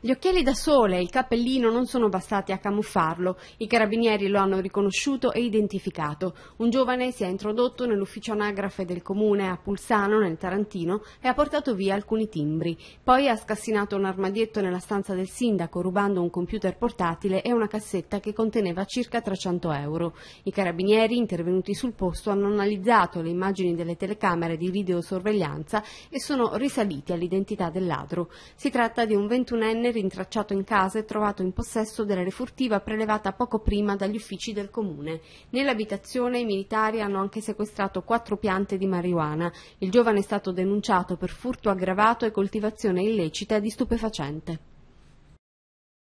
Gli occhiali da sole e il cappellino non sono bastati a camuffarlo. I carabinieri lo hanno riconosciuto e identificato. Un giovane si è introdotto nell'ufficio anagrafe del comune a Pulsano, nel Tarantino, e ha portato via alcuni timbri. Poi ha scassinato un armadietto nella stanza del sindaco, rubando un computer portatile e una cassetta che conteneva circa 300 euro. I carabinieri, intervenuti sul posto, hanno analizzato le immagini delle telecamere di videosorveglianza e sono risaliti all'identità del ladro. Si tratta di un ventunenne carabiniere rintracciato in casa e trovato in possesso della refurtiva prelevata poco prima dagli uffici del comune. Nell'abitazione i militari hanno anche sequestrato quattro piante di marijuana. Il giovane è stato denunciato per furto aggravato e coltivazione illecita di stupefacente.